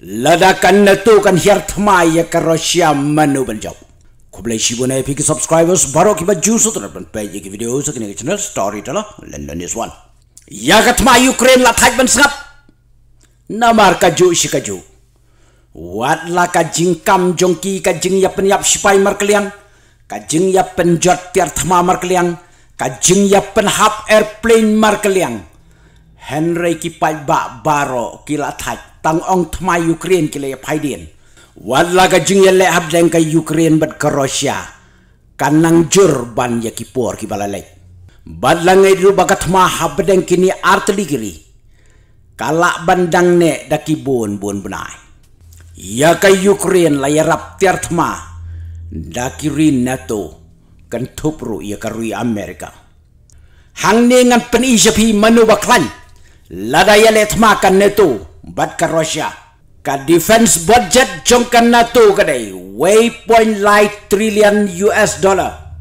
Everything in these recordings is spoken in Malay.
ledakan letukan hiartma ya ke Rusia menu beljau. Kubelai si bunai pikir subscribers baru kita jusut terapun page ke video sekini ke channel story telah London is One. Ya ke tma Ukraine lah tak bensap. Namar kaju si kaju. Wat lah kajing kam jongki kajing ya penyap sipai merkeliang. Kajing ya penjot tiar tma merkeliang. Kajing ya penhap airplane mar merkeliang. Henry kipai bak baro kilat hati. ตังองทมายูเครนกิเลยไพเดนวัดลากจึงยเลฮับแดงกับยูเครนบัดกับรัสเซียกันนังจูร์บันยากิปัวร์กิบาลเลยบัดลังไงรูบักทมาฮับแดงกินีอาร์ตลิกรีกาลักบันดังเนดักิบูนบูนบนายยากับยูเครนลายรับเตียร์ทมาดักิรีเนโตกันทุบรูยากับรูอเมริกาหังเนงันเป็นอิสพีมโนบักลันลาดายเลทมากันเนโต bat ka Russia. Ka defense budget chong kan NATO kadai waypoint light trillion US dollar.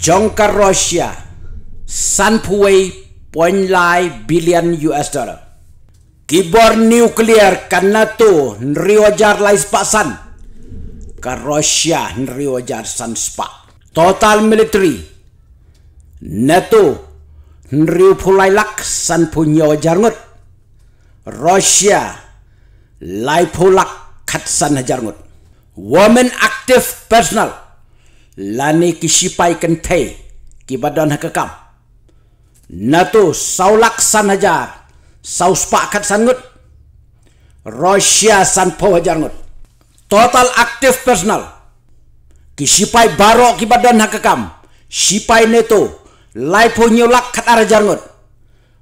Chong ka Russia san puway point light billion US dollar. Kibor nuclear kan NATO nriojar lai spasan. Ka Russia nriojar san spa. Total military NATO nriupulai lak san punyojar ngut. Russia Laipolak hajar ngut, Woman Active Personal Lani Kishipai Kentai Kibadan Hakakam Nato Saulak San Hajar Sauspa Katsan Ngut Russia Sanpo Hajarngut Total Active Personal Kishipai Baro Kibadan Hakakam Shipai Neto Laipo Nyulak Katar Hajarngut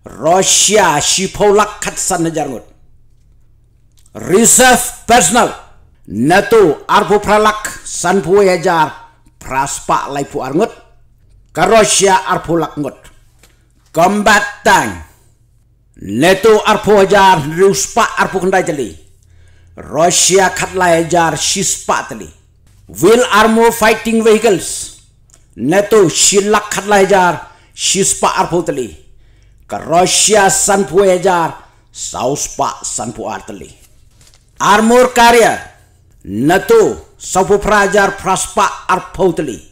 Russia Shipolak Katsan Najarut Reserve Personal Nato Arpo Pralak San Puejar Praspa Laipu Arngut Karosia Arpo Lakngut Combat Tank Nato Arpo Hajar Ruspa Arpo Kendajali Russia Katla Hajar Shispa Tali Will Armo Fighting Vehicles Nato Shilak Katla Hajar Shispa Arpo Tali Shispa Arpo Tali Kerosia Sanpuejar Sauspa Sanpu Arteli Armor Karya Natu Sapu Prajar Praspa Arpauteli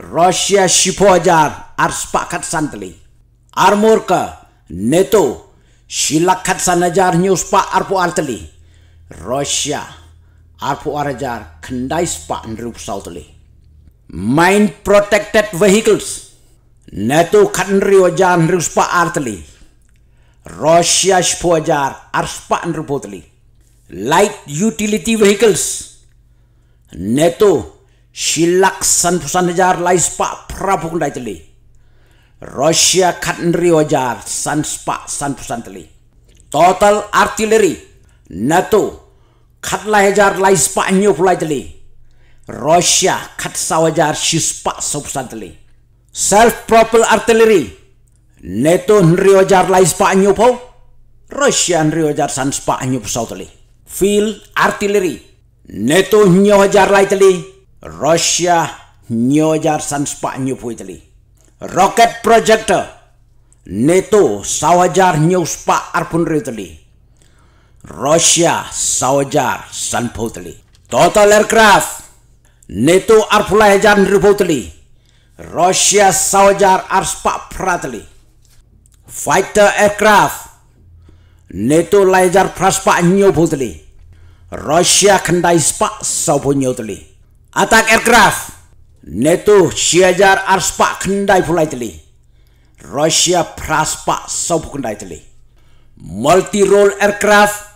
Rosia Shipojar Arspa Katsanteli Armor Ka Neto Shilak Katsanajar Nyuspa Arpu Arteli Rosia Arpu Arajar Kendaispa Nrupsauteli Mind Protected Vehicles Netu kan rio jan ruspa artli. Rosia spojar arspa nruputli. Light utility vehicles. Netu silak san pusan jar lais pa prapung daitli. Rosia kan rio jar san spa san pusan tli. Total artillery. Netu kat lah jar lais pa nyuplai tli. Rosia kat sawajar sispa sopusan tli self propel artillery. Neto nriojar lai spanyo po. Russia nriojar san spanyo po sautali. Field artillery. Neto nriojar lai tali. Russia nriojar san spanyo po itali. Rocket projector. Neto sawajar nyo spa arpun rio tali. Russia sawajar san po tali. Total aircraft. Neto arpula nriopo tali. Neto Russia soldier Arspak Pratli, fighter aircraft NATO Laser Praspak Nyobudli, Russia Kendai Spak Sobunyodli, attack aircraft NATO siajar Arspak Kendai pulai Pulaitli, Russia Praspak Sobukendaitli, multi-role aircraft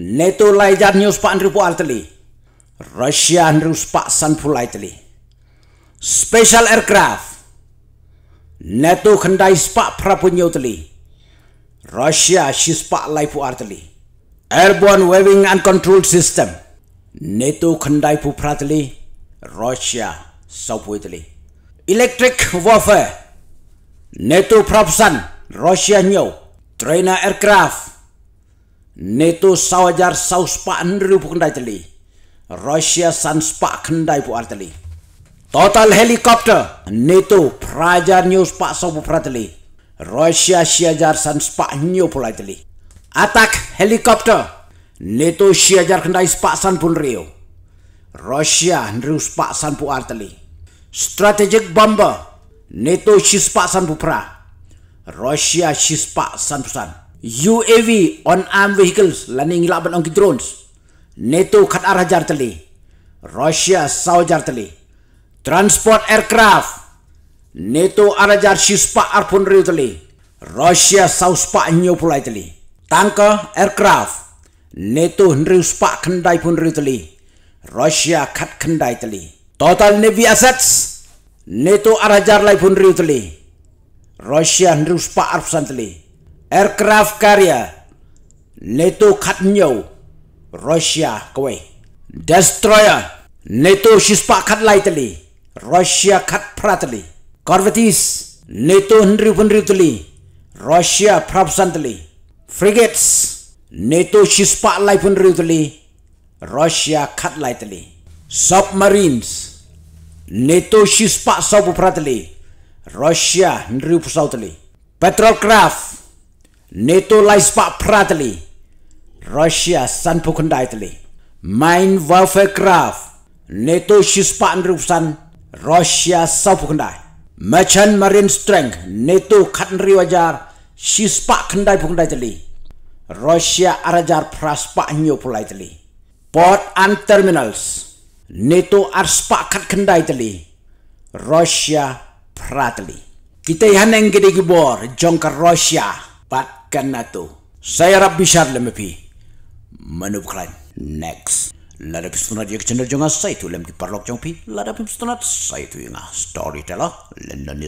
NATO Laser Nyuspak Andripu Altli, Russia Andripu Spak Sanpulaitli, Special aircraft. Neto kendai spak prapunyo teli. Russia si spak laipu arteli. Airborne waving and control system. Neto kendai pu prateli. Russia sopui teli. Electric warfare. Neto prapsan. Russia nyo. Trainer aircraft. Neto sawajar saw spak nri pu kendai teli. Russia san spak kendai pu arteli. Total helikopter. neto prajar news spak sobu pratili. Rusia siajar san spak new pulatili. Atak helikopter. neto siajar kendai spak san pun rio. Rusia nrius spak san pu artili. Strategic bomber. neto si spak san pu pra. Rusia si spak san pusan. UAV on armed vehicles landing ilaban on drones. neto kat arah jartili. Rusia saw jartili transport aircraft NATO arajar shispa arpun riutali Russia sauspa nyo pulai tali tangka aircraft NATO hndriuspa kendai pun riutali Russia kat kendai tali total navy assets NATO arajar lai pun riutali Russia hndriuspa arpsan tali aircraft carrier NATO kat nyo Russia kwe destroyer NATO shispa kat lai tali Rusia kat pratli. Corvettes, NATO hendri pun ritli. Rusia prabsantli. Frigates, NATO shispak lai pun ritli. Rusia kat lai tli. Submarines, NATO shispak sob pratli. Rusia hendri pusau tli. Petrol craft, NATO lai spak pratli. Rusia sanpukendai tli. Mine warfare craft, NATO shispak hendri pusan tli. Russia South Kendai. Merchant Marine Strength Neto Katnri Wajar Shispak Kendai Pukendai Jeli, Russia Arajar Praspak Nyo Pulai Jeli, Port and Terminals Neto Arspak Kat Kendai Jeli, Russia Prateli. Kita yang neng gede gebor jongkar Russia bat kan NATO. Saya Rabbi Sharlemepi. Menubuklan. Next. Lada sunat yang cenderung asai saitu lembik parlok jong Lada ladak asai sunat yang yunga story teller lendan